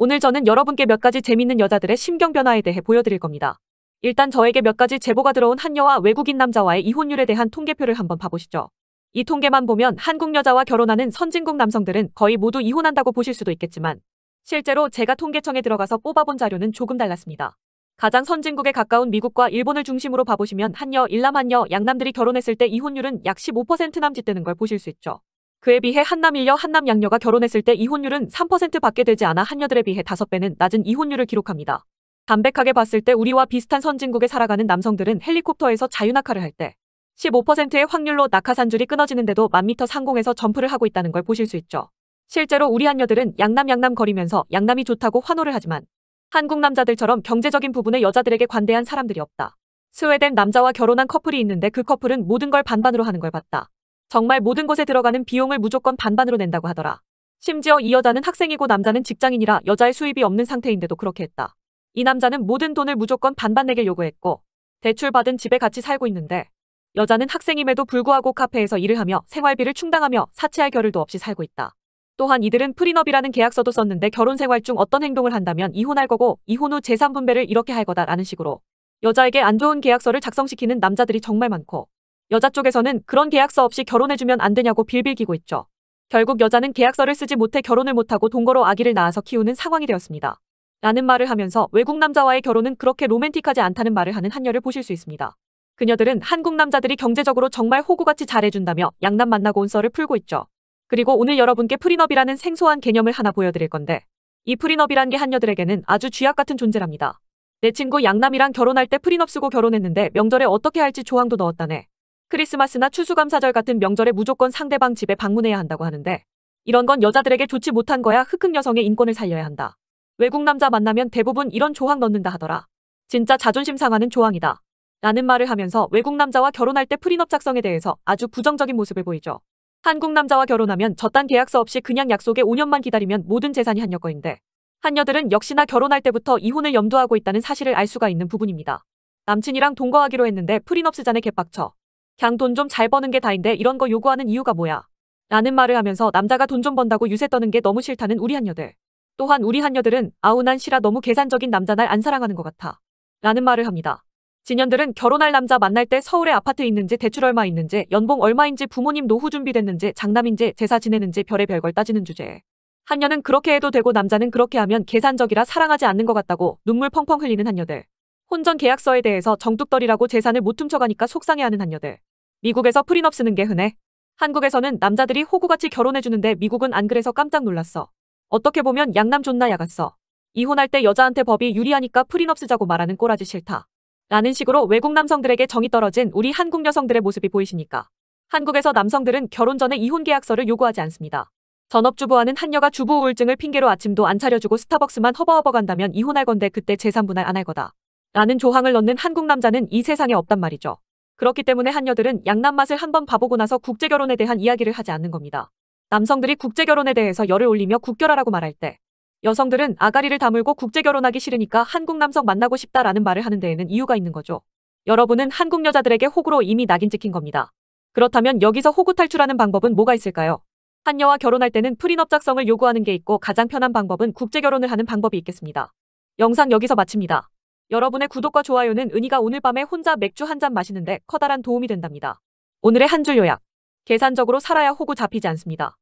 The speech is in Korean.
오늘 저는 여러분께 몇 가지 재밌는 여자들의 심경 변화에 대해 보여드릴 겁니다. 일단 저에게 몇 가지 제보가 들어온 한녀와 외국인 남자와의 이혼율에 대한 통계표를 한번 봐보시죠. 이 통계만 보면 한국 여자와 결혼하는 선진국 남성들은 거의 모두 이혼한다고 보실 수도 있겠지만 실제로 제가 통계청에 들어가서 뽑아본 자료는 조금 달랐습니다. 가장 선진국에 가까운 미국과 일본을 중심으로 봐보시면 한녀 일남, 한녀 양남들이 결혼했을 때 이혼율은 약 15% 남짓되는 걸 보실 수 있죠. 그에 비해 한남일녀 한남양녀가 결혼했을 때 이혼율은 3% 밖에 되지 않아 한녀들에 비해 5배는 낮은 이혼율을 기록합니다. 담백하게 봤을 때 우리와 비슷한 선진국에 살아가는 남성들은 헬리콥터에서 자유낙하를 할 때 15%의 확률로 낙하산줄이 끊어지는데도 만미터 상공에서 점프를 하고 있다는 걸 보실 수 있죠. 실제로 우리 한녀들은 양남 양남 거리면서 양남이 좋다고 환호를 하지만 한국 남자들처럼 경제적인 부분에 여자들에게 관대한 사람들이 없다. 스웨덴 남자와 결혼한 커플이 있는데 그 커플은 모든 걸 반반으로 하는 걸 봤다. 정말 모든 것에 들어가는 비용을 무조건 반반으로 낸다고 하더라. 심지어 이 여자는 학생이고 남자는 직장인이라 여자의 수입이 없는 상태인데도 그렇게 했다. 이 남자는 모든 돈을 무조건 반반 내길 요구했고 대출받은 집에 같이 살고 있는데 여자는 학생임에도 불구하고 카페에서 일을 하며 생활비를 충당하며 사치할 겨를도 없이 살고 있다. 또한 이들은 프리업이라는 계약서도 썼는데 결혼 생활 중 어떤 행동을 한다면 이혼할 거고 이혼 후 재산 분배를 이렇게 할 거다라는 식으로 여자에게 안 좋은 계약서를 작성시키는 남자들이 정말 많고 여자 쪽에서는 그런 계약서 없이 결혼해주면 안 되냐고 빌빌기고 있죠. 결국 여자는 계약서를 쓰지 못해 결혼을 못하고 동거로 아기를 낳아서 키우는 상황이 되었습니다. 라는 말을 하면서 외국 남자와의 결혼은 그렇게 로맨틱하지 않다는 말을 하는 한여를 보실 수 있습니다. 그녀들은 한국 남자들이 경제적으로 정말 호구같이 잘해준다며 양남 만나고 온 썰을 풀고 있죠. 그리고 오늘 여러분께 프리너비라는 생소한 개념을 하나 보여드릴 건데 이프리너비란게한녀들에게는 아주 쥐약 같은 존재랍니다. 내 친구 양남이랑 결혼할 때프리너 쓰고 결혼했는데 명절에 어떻게 할지 조항도 넣었다네. 크리스마스나 추수감사절 같은 명절에 무조건 상대방 집에 방문해야 한다고 하는데 이런 건 여자들에게 좋지 못한 거야 흑흑 여성의 인권을 살려야 한다. 외국 남자 만나면 대부분 이런 조항 넣는다 하더라. 진짜 자존심 상하는 조항이다. 라는 말을 하면서 외국 남자와 결혼할 때프리업 작성에 대해서 아주 부정적인 모습을 보이죠. 한국 남자와 결혼하면 저딴 계약서 없이 그냥 약속에 5년만 기다리면 모든 재산이 한여거인데 한여들은 역시나 결혼할 때부터 이혼을 염두하고 있다는 사실을 알 수가 있는 부분입니다. 남친이랑 동거하기로 했는데 프리업 스잔에 개빡쳐 그냥 돈 좀 잘 버는 게 다인데 이런 거 요구하는 이유가 뭐야. 라는 말을 하면서 남자가 돈 좀 번다고 유세 떠는 게 너무 싫다는 우리 한녀들 또한 우리 한녀들은 아우 난 싫어 너무 계산적인 남자 날 안 사랑하는 것 같아. 라는 말을 합니다. 진현들은 결혼할 남자 만날 때 서울에 아파트 있는지 대출 얼마 있는지 연봉 얼마인지 부모님 노후 준비됐는지 장남인지 제사 지내는지 별의 별 걸 따지는 주제에 한녀는 그렇게 해도 되고 남자는 그렇게 하면 계산적이라 사랑하지 않는 것 같다고 눈물 펑펑 흘리는 한녀들 혼전 계약서에 대해서 정뚝떨이라고 재산을 못 훔쳐가니까 속상해하는 한녀들 미국에서 프리업 쓰는 게 흔해. 한국에서는 남자들이 호구같이 결혼해주는데 미국은 안 그래서 깜짝 놀랐어. 어떻게 보면 양남 존나 야갔어. 이혼할 때 여자한테 법이 유리하니까 프리업 쓰자고 말하는 꼬라지 싫다. 라는 식으로 외국 남성들에게 정이 떨어진 우리 한국 여성들의 모습이 보이시니까. 한국에서 남성들은 결혼 전에 이혼 계약서를 요구하지 않습니다. 전업주부와는한녀가 주부 우울증을 핑계로 아침도 안 차려주고 스타벅스만 허버허버 간다면 이혼할 건데 그때 재산 분할 안 할 거다. 라는 조항을 넣는 한국 남자는 이 세상에 없단 말이죠. 그렇기 때문에 한녀들은 양남 맛을 한번 봐보고 나서 국제결혼에 대한 이야기를 하지 않는 겁니다. 남성들이 국제결혼에 대해서 열을 올리며 국결하라고 말할 때 여성들은 아가리를 다물고 국제결혼하기 싫으니까 한국 남성 만나고 싶다라는 말을 하는 데에는 이유가 있는 거죠. 여러분은 한국 여자들에게 호구로 이미 낙인 찍힌 겁니다. 그렇다면 여기서 호구 탈출하는 방법은 뭐가 있을까요? 한녀와 결혼할 때는 프린업 작성을 요구하는 게 있고 가장 편한 방법은 국제결혼을 하는 방법이 있겠습니다. 영상 여기서 마칩니다. 여러분의 구독과 좋아요는 은희가 오늘 밤에 혼자 맥주 한 잔 마시는데 커다란 도움이 된답니다. 오늘의 한 줄 요약. 계산적으로 살아야 호구 잡히지 않습니다.